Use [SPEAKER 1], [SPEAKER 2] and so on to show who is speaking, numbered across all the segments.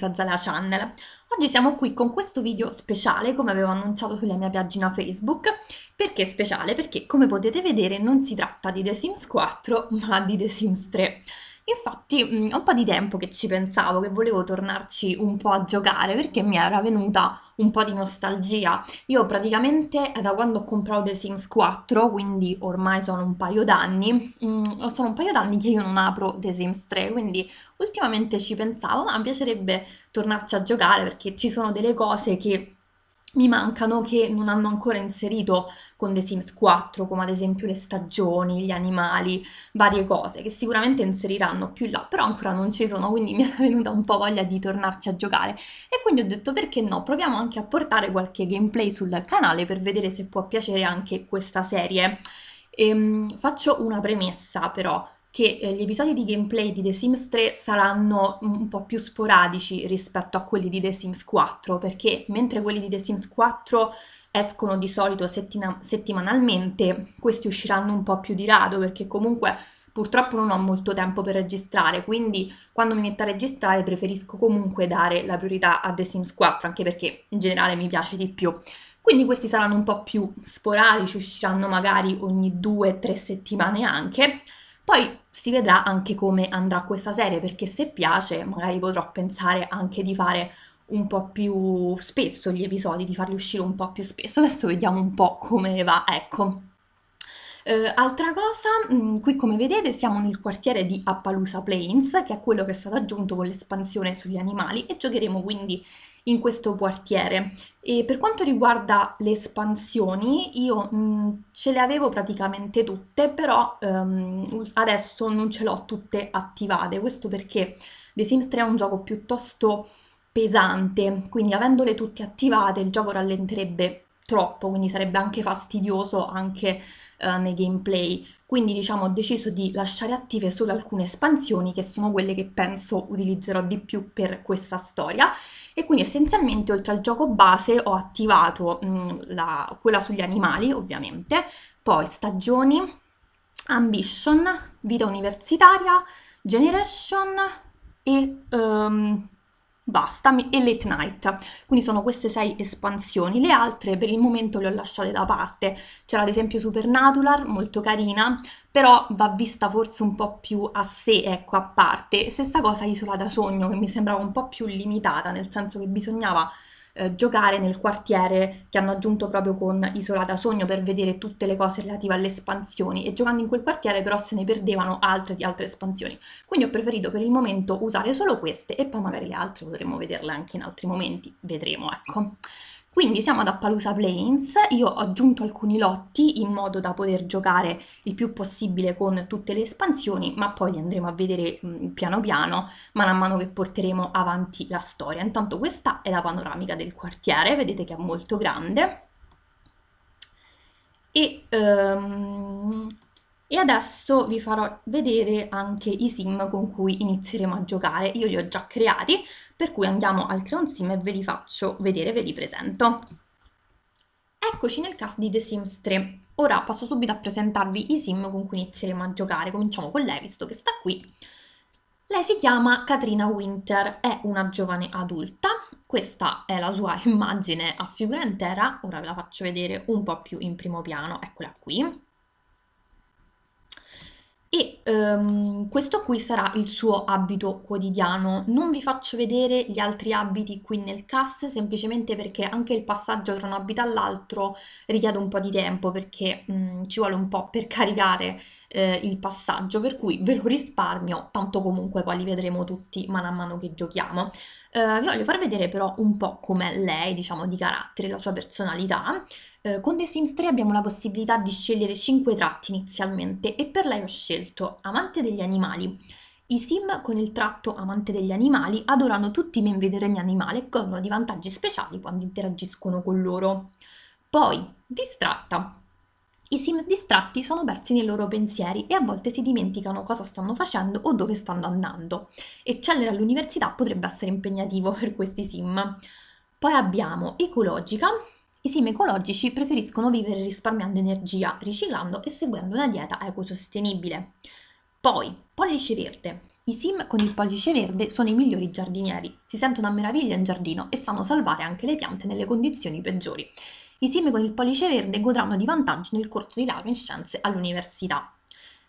[SPEAKER 1] su Azalea Channel. Oggi siamo qui con questo video speciale, come avevo annunciato sulla mia pagina Facebook. Perché speciale? Perché, come potete vedere, non si tratta di The Sims 4, ma di The Sims 3. Infatti, mh, mm, ho un po' di tempo che ci pensavo, che volevo tornarci un po' a giocare perché mi era venuta un po' di nostalgia. Io praticamente eh, da quando ho comprato The Sims 4, quindi ormai sono un paio d'anni, mh, mm, sono un paio d'anni che io non apro The Sims 3, quindi ultimamente ci pensavo, ma mi piacerebbe tornarci a giocare perché ci sono delle cose che mi mancano che non hanno ancora inserito con The Sims 4, come ad esempio le stagioni, gli animali, varie cose che sicuramente inseriranno più là, però ancora non ci sono, quindi mi era venuta un po' voglia di tornarci a giocare e quindi ho detto perché no, proviamo anche a portare qualche gameplay sul canale per vedere se può piacere anche questa serie. Ehm, faccio una premessa però, che eh, gli episodi di gameplay di The Sims 3 saranno un po' più sporadici rispetto a quelli di The Sims 4, perché mentre quelli di The Sims 4 escono di solito settina- settimanalmente, questi usciranno un po' più di rado, perché comunque purtroppo non ho molto tempo per registrare, quindi quando mi metto a registrare preferisco comunque dare la priorità a The Sims 4, anche perché in generale mi piace di più. Quindi questi saranno un po' più sporadici, usciranno magari ogni due o tre settimane anche, poi si vedrà anche come andrà questa serie, perché se piace magari potrò pensare anche di fare un po' più spesso gli episodi, di farli uscire un po' più spesso. Adesso vediamo un po' come va, ecco. Eh, altra cosa, mh, mm, qui come vedete siamo nel quartiere di Appaloosa Plains, che è quello che è stato aggiunto con l'espansione sugli animali e giocheremo quindi in questo quartiere. E per quanto riguarda le espansioni, io mh, mm, ce le avevo praticamente tutte, però ehm, adesso non ce l'ho tutte attivate, questo perché The Sims 3 è un gioco piuttosto pesante, quindi avendole tutte attivate il gioco rallenterebbe troppo, quindi sarebbe anche fastidioso anche eh, nei gameplay. Quindi diciamo ho deciso di lasciare attive solo alcune espansioni che sono quelle che penso utilizzerò di più per questa storia e quindi essenzialmente oltre al gioco base ho attivato mh, mm, la, quella sugli animali ovviamente, poi stagioni, ambition, vita universitaria, generation e... Um, basta, e Late Night. Quindi sono queste sei espansioni. Le altre per il momento le ho lasciate da parte. C'era ad esempio Supernatural, molto carina, però va vista forse un po' più a sé, ecco, a parte. Stessa cosa Isola da Sogno, che mi sembrava un po' più limitata, nel senso che bisognava eh, giocare nel quartiere che hanno aggiunto proprio con Isolata Sogno per vedere tutte le cose relative alle espansioni e giocando in quel quartiere però se ne perdevano altre di altre espansioni. Quindi ho preferito per il momento usare solo queste e poi magari le altre potremo vederle anche in altri momenti, vedremo ecco. Quindi siamo ad Appaloosa Plains, io ho aggiunto alcuni lotti in modo da poter giocare il più possibile con tutte le espansioni, ma poi li andremo a vedere mh, mm, piano piano, man mano che porteremo avanti la storia. Intanto questa è la panoramica del quartiere, vedete che è molto grande. E... Um, e adesso vi farò vedere anche i sim con cui inizieremo a giocare. Io li ho già creati, per cui andiamo al Crea sim e ve li faccio vedere, ve li presento. Eccoci nel cast di The Sims 3. Ora passo subito a presentarvi i sim con cui inizieremo a giocare. Cominciamo con lei, visto che sta qui. Lei si chiama Katrina Winter, è una giovane adulta. Questa è la sua immagine a figura intera. Ora ve la faccio vedere un po' più in primo piano. Eccola qui. E ehm, questo qui sarà il suo abito quotidiano. Non vi faccio vedere gli altri abiti qui nel cast semplicemente perché anche il passaggio tra un abito all'altro richiede un po' di tempo, perché mh, mm, ci vuole un po' per caricare eh, il passaggio, per cui ve lo risparmio, tanto comunque poi li vedremo tutti mano a mano che giochiamo. Eh, vi voglio far vedere però un po' com'è lei, diciamo, di carattere, la sua personalità. Eh, con The Sims 3 abbiamo la possibilità di scegliere 5 tratti inizialmente e per lei ho scelto Amante degli animali. I sim con il tratto amante degli animali adorano tutti i membri del regno animale e godono di vantaggi speciali quando interagiscono con loro. Poi, distratta. I sim distratti sono persi nei loro pensieri e a volte si dimenticano cosa stanno facendo o dove stanno andando. Eccellere all'università potrebbe essere impegnativo per questi sim. Poi abbiamo ecologica, i sim ecologici preferiscono vivere risparmiando energia, riciclando e seguendo una dieta ecosostenibile. Poi, pollice verde. I sim con il pollice verde sono i migliori giardinieri, si sentono a meraviglia in giardino e sanno salvare anche le piante nelle condizioni peggiori. I sim con il pollice verde godranno di vantaggi nel corso di laurea in scienze all'università.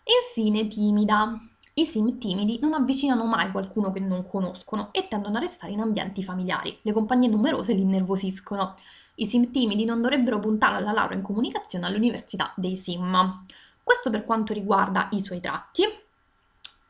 [SPEAKER 1] Infine, timida. I sim timidi non avvicinano mai qualcuno che non conoscono e tendono a restare in ambienti familiari. Le compagnie numerose li innervosiscono. I sim timidi non dovrebbero puntare alla laurea in comunicazione all'Università dei Sim. Questo per quanto riguarda i suoi tratti.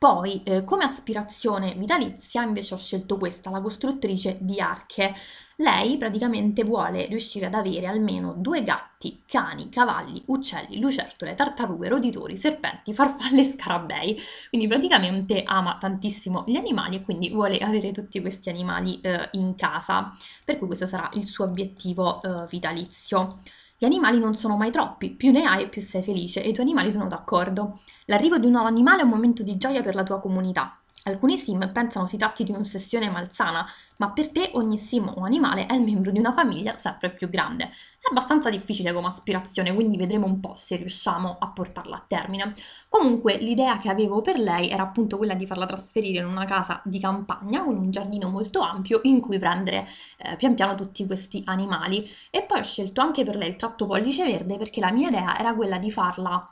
[SPEAKER 1] Poi, eh, come aspirazione vitalizia, invece ho scelto questa, la costruttrice di arche. Lei praticamente vuole riuscire ad avere almeno due gatti, cani, cavalli, uccelli, lucertole, tartarughe, roditori, serpenti, farfalle e scarabei. Quindi praticamente ama tantissimo gli animali e quindi vuole avere tutti questi animali eh, in casa. Per cui questo sarà il suo obiettivo eh, vitalizio. Gli animali non sono mai troppi, più ne hai più sei felice e i tuoi animali sono d'accordo. L'arrivo di un nuovo animale è un momento di gioia per la tua comunità. Alcuni sim pensano si tratti di un'ossessione malsana, ma per te ogni sim o animale è il membro di una famiglia sempre più grande. È abbastanza difficile come aspirazione, quindi vedremo un po' se riusciamo a portarla a termine. Comunque l'idea che avevo per lei era appunto quella di farla trasferire in una casa di campagna con un giardino molto ampio in cui prendere eh, pian piano tutti questi animali. E poi ho scelto anche per lei il tratto pollice verde perché la mia idea era quella di farla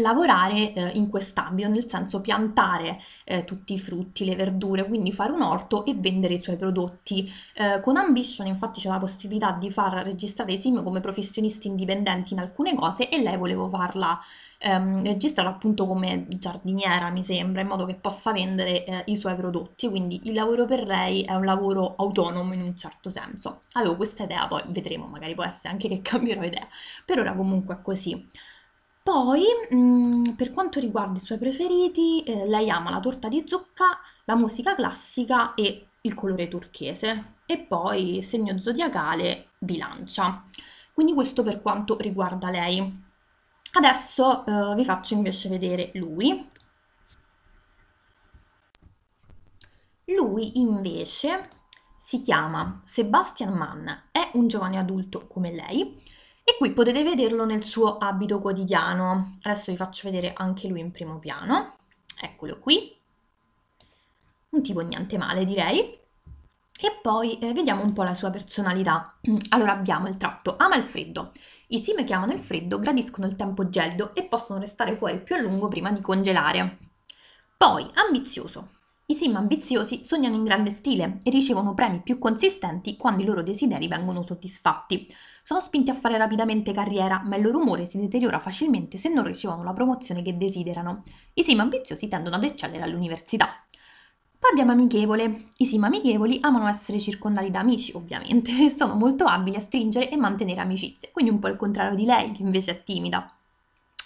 [SPEAKER 1] lavorare eh, in quest'ambito, nel senso piantare eh, tutti i frutti, le verdure, quindi fare un orto e vendere i suoi prodotti. Eh, con Ambition infatti c'è la possibilità di far registrare Sim come professionisti indipendenti in alcune cose e lei volevo farla ehm, registrare appunto come giardiniera, mi sembra, in modo che possa vendere eh, i suoi prodotti, quindi il lavoro per lei è un lavoro autonomo in un certo senso. Avevo questa idea, poi vedremo, magari può essere anche che cambierò idea. Per ora comunque è così. Poi, mh, mm, per quanto riguarda i suoi preferiti, eh, lei ama la torta di zucca, la musica classica e il colore turchese. E poi segno zodiacale bilancia. Quindi questo per quanto riguarda lei. Adesso eh, vi faccio invece vedere lui. Lui invece si chiama Sebastian Mann, è un giovane adulto come lei, e qui potete vederlo nel suo abito quotidiano. Adesso vi faccio vedere anche lui in primo piano. Eccolo qui. Un tipo niente male direi. E poi eh, vediamo un po' la sua personalità. Allora abbiamo il tratto ama il freddo. I sim che amano il freddo gradiscono il tempo gelido e possono restare fuori più a lungo prima di congelare. Poi ambizioso. I sim ambiziosi sognano in grande stile e ricevono premi più consistenti quando i loro desideri vengono soddisfatti. Sono spinti a fare rapidamente carriera, ma il loro umore si deteriora facilmente se non ricevono la promozione che desiderano. I sim ambiziosi tendono ad eccellere all'università. Poi abbiamo amichevole. I sim amichevoli amano essere circondati da amici, ovviamente, e sono molto abili a stringere e mantenere amicizie, quindi un po' il contrario di lei, che invece è timida.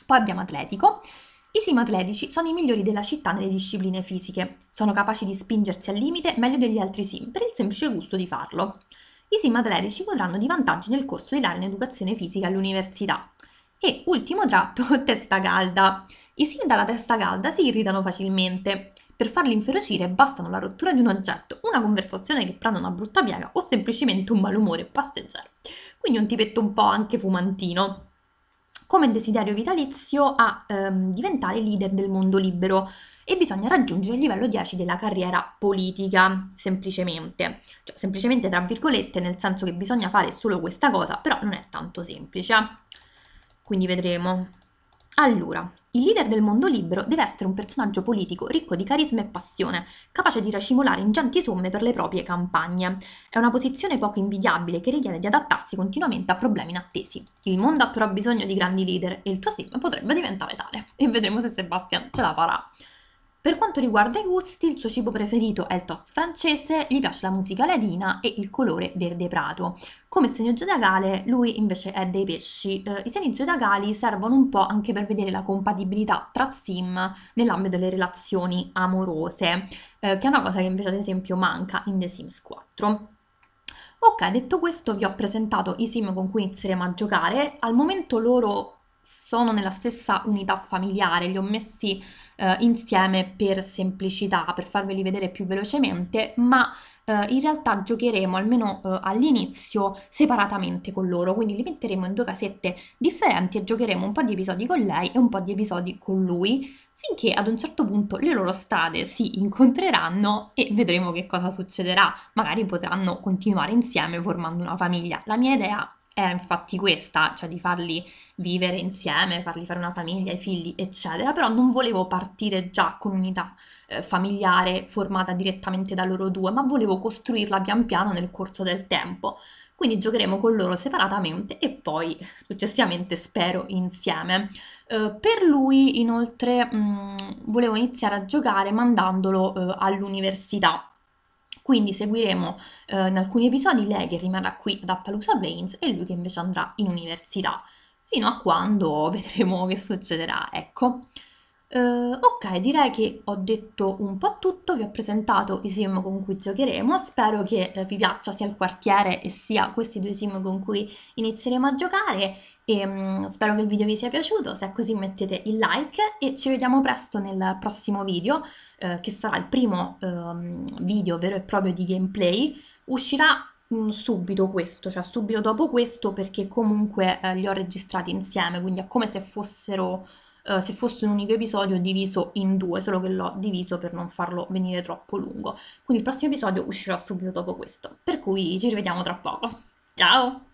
[SPEAKER 1] Poi abbiamo atletico. I sim atletici sono i migliori della città nelle discipline fisiche, sono capaci di spingersi al limite meglio degli altri sim per il semplice gusto di farlo. I sim atletici godranno di vantaggi nel corso di laurea in educazione fisica all'università. E ultimo tratto, testa calda. I sim dalla testa calda si irritano facilmente. Per farli inferocire bastano la rottura di un oggetto, una conversazione che prende una brutta piega o semplicemente un malumore passeggero. Quindi un tipetto un po' anche fumantino come desiderio vitalizio a ehm, diventare leader del mondo libero e bisogna raggiungere il livello 10 della carriera politica, semplicemente. Cioè, semplicemente tra virgolette, nel senso che bisogna fare solo questa cosa, però non è tanto semplice. Quindi vedremo allora, il leader del mondo libero deve essere un personaggio politico ricco di carisma e passione, capace di racimolare ingenti somme per le proprie campagne. È una posizione poco invidiabile che richiede di adattarsi continuamente a problemi inattesi. Il mondo ha però bisogno di grandi leader e il tuo sim potrebbe diventare tale. E vedremo se Sebastian ce la farà. Per quanto riguarda i gusti, il suo cibo preferito è il toast francese, gli piace la musica ladina e il colore verde prato. Come segno zodiacale, lui invece è dei pesci. Eh, I segni zodiacali servono un po' anche per vedere la compatibilità tra sim nell'ambito delle relazioni amorose, eh, che è una cosa che invece ad esempio manca in The Sims 4. Ok, detto questo vi ho presentato i sim con cui inizieremo a giocare. Al momento loro sono nella stessa unità familiare, li ho messi eh, insieme per semplicità, per farveli vedere più velocemente, ma eh, in realtà giocheremo almeno eh, all'inizio separatamente con loro, quindi li metteremo in due casette differenti e giocheremo un po' di episodi con lei e un po' di episodi con lui, finché ad un certo punto le loro strade si incontreranno e vedremo che cosa succederà. Magari potranno continuare insieme formando una famiglia. La mia idea era infatti questa, cioè di farli vivere insieme, farli fare una famiglia, i figli, eccetera, però non volevo partire già con un'unità eh, familiare formata direttamente da loro due, ma volevo costruirla pian piano nel corso del tempo. Quindi giocheremo con loro separatamente e poi successivamente spero insieme. Eh, per lui inoltre mh, mm, volevo iniziare a giocare mandandolo eh, all'università quindi seguiremo eh, in alcuni episodi lei che rimarrà qui ad Appaloosa Plains e lui che invece andrà in università, fino a quando vedremo che succederà, ecco. Uh, ok, direi che ho detto un po' tutto, vi ho presentato i sim con cui giocheremo, spero che eh, vi piaccia sia il quartiere e sia questi due sim con cui inizieremo a giocare e um, spero che il video vi sia piaciuto, se è così mettete il like e ci vediamo presto nel prossimo video eh, che sarà il primo eh, video vero e proprio di gameplay, uscirà mm, subito questo, cioè subito dopo questo perché comunque eh, li ho registrati insieme, quindi è come se fossero eh, se fosse un unico episodio diviso in due, solo che l'ho diviso per non farlo venire troppo lungo. Quindi il prossimo episodio uscirà subito dopo questo, per cui ci rivediamo tra poco. Ciao!